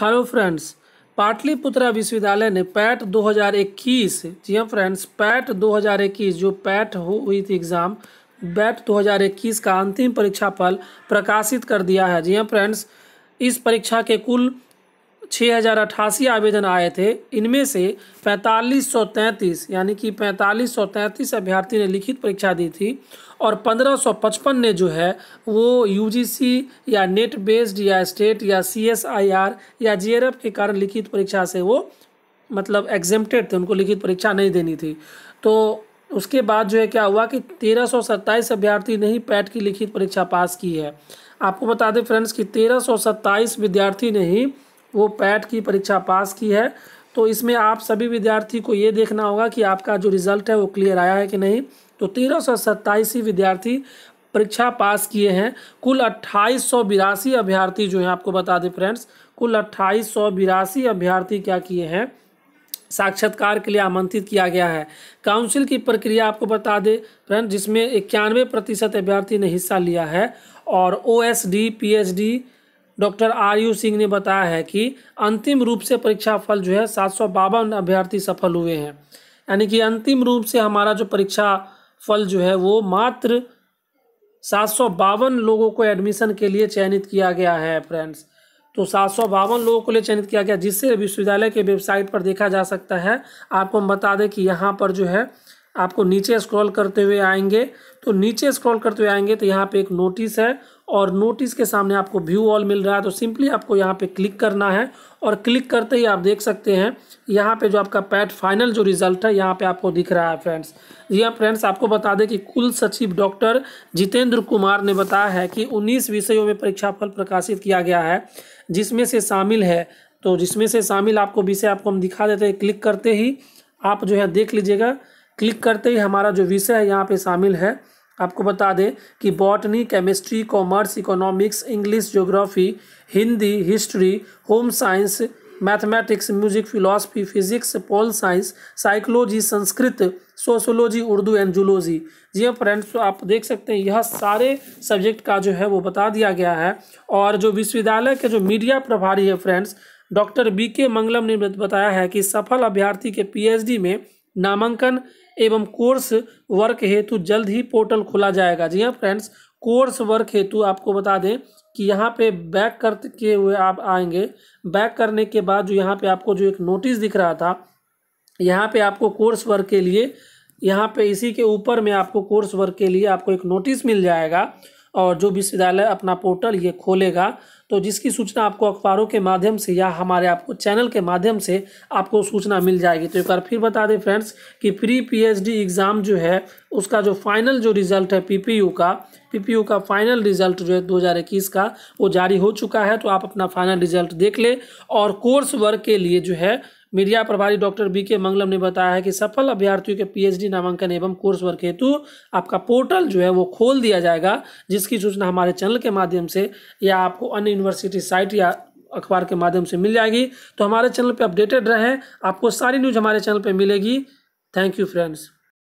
hello friends Pataliputra विश्वविद्यालय ने PAT 2021 जी हां फ्रेंड्स पैट 2021 जो पैट हुई थी एग्ज़ाम बैट 2021 का अंतिम परीक्षा फल प्रकाशित कर दिया है जी हां फ्रेंड्स इस परीक्षा के कुल छः हज़ार आवेदन आए थे इनमें से पैंतालीस सौ तैंतीस यानी कि पैंतालीस सौ तैंतीस अभ्यर्थी ने लिखित परीक्षा दी थी और पंद्रह सौ पचपन ने जो है वो यूजीसी या नेट बेस्ड या स्टेट या सीएसआईआर या जीआरएफ के कारण लिखित परीक्षा से वो मतलब एग्जेम्प्टेड थे उनको लिखित परीक्षा नहीं देनी थी तो उसके बाद जो है क्या हुआ कि तेरह सौ सत्ताईस अभ्यर्थी ने ही पैट की लिखित परीक्षा पास की है आपको बता दें फ्रेंड्स कि तेरह सौ सत्ताईस विद्यार्थी ने ही वो पैट की परीक्षा पास की है तो इसमें आप सभी विद्यार्थी को ये देखना होगा कि आपका जो रिज़ल्ट है वो क्लियर आया है कि नहीं तो तेरह सौ सत्ताईसी विद्यार्थी परीक्षा पास किए हैं कुल अट्ठाईस सौ बिरासी अभ्यर्थी जो है आपको बता दें फ्रेंड्स कुल अट्ठाईस सौ बिरासी अभ्यर्थी क्या किए हैं साक्षात्कार के लिए आमंत्रित किया गया है काउंसिल की प्रक्रिया आपको बता दें फ्रेंड जिसमें इक्यानवे प्रतिशत अभ्यर्थी ने हिस्सा लिया है और O S D P H D doctor R U Singh ने बताया है कि अंतिम रूप से परीक्षा फल जो है सात सौ बावन अभ्यर्थी सफल हुए हैं यानी कि अंतिम रूप से हमारा जो परीक्षा फल जो है वो मात्र सात सौ बावन लोगों को एडमिशन के लिए चयनित किया गया है फ्रेंड्स तो सात सौ बावन लोगों को लिए चयनित किया गया जिससे विश्वविद्यालय के वेबसाइट पर देखा जा सकता है आपको हम बता दें कि यहाँ पर जो है आपको नीचे स्क्रॉल करते हुए आएंगे तो नीचे स्क्रॉल करते हुए आएंगे तो यहाँ पे एक नोटिस है और नोटिस के सामने आपको व्यू ऑल मिल रहा है तो सिंपली आपको यहाँ पे क्लिक करना है और क्लिक करते ही आप देख सकते हैं यहाँ पे जो आपका पैट फाइनल जो रिजल्ट है यहाँ पे आपको दिख रहा है फ्रेंड्स जी हाँ फ्रेंड्स आपको बता दें कि कुल सचिव डॉक्टर जितेंद्र कुमार ने बताया है कि उन्नीस विषयों में परीक्षाफल प्रकाशित किया गया है जिसमें से शामिल है तो जिसमें से शामिल आपको विषय आपको हम दिखा देते हैं क्लिक करते ही आप जो है देख लीजिएगा क्लिक करते ही हमारा जो विषय है यहाँ पे शामिल है आपको बता दें कि botany chemistry commerce economics English geography Hindi history home science mathematics music philosophy physics pol science psychology Sanskrit sociology Urdu and zoology जी हाँ फ्रेंड्स तो आप देख सकते हैं यह सारे सब्जेक्ट का जो है वो बता दिया गया है और जो विश्वविद्यालय के जो मीडिया प्रभारी है फ्रेंड्स डॉक्टर बी के मंगलम ने बताया है कि सफल अभ्यर्थी के पी में नामांकन एवं कोर्स वर्क हेतु जल्द ही पोर्टल खोला जाएगा जी हाँ फ्रेंड्स कोर्स वर्क हेतु आपको बता दें कि यहाँ पे बैक करके हुए आप आएंगे बैक करने के बाद जो यहाँ पे आपको जो एक नोटिस दिख रहा था यहाँ पे आपको कोर्स वर्क के लिए यहाँ पे इसी के ऊपर में आपको कोर्स वर्क के लिए आपको एक नोटिस मिल जाएगा और जो विश्वविद्यालय अपना पोर्टल ये खोलेगा तो जिसकी सूचना आपको अखबारों के माध्यम से या हमारे आपको चैनल के माध्यम से आपको सूचना मिल जाएगी तो एक बार फिर बता दें फ्रेंड्स कि प्री पीएचडी एग्ज़ाम जो है उसका जो फाइनल जो रिज़ल्ट है पीपीयू का पीपीयू का फाइनल रिज़ल्ट जो है दो का वो जारी हो चुका है तो आप अपना फाइनल रिज़ल्ट देख लें और कोर्स वर्क के लिए जो है मीडिया प्रभारी डॉक्टर बी के मंगलम ने बताया है कि सफल अभ्यर्थियों के पीएचडी नामांकन एवं कोर्स वर्क हेतु आपका पोर्टल जो है वो खोल दिया जाएगा जिसकी सूचना हमारे चैनल के माध्यम से या आपको अन्य यूनिवर्सिटी साइट या अखबार के माध्यम से मिल जाएगी तो हमारे चैनल पे अपडेटेड रहें आपको सारी न्यूज़ हमारे चैनल पे मिलेगी थैंक यू फ्रेंड्स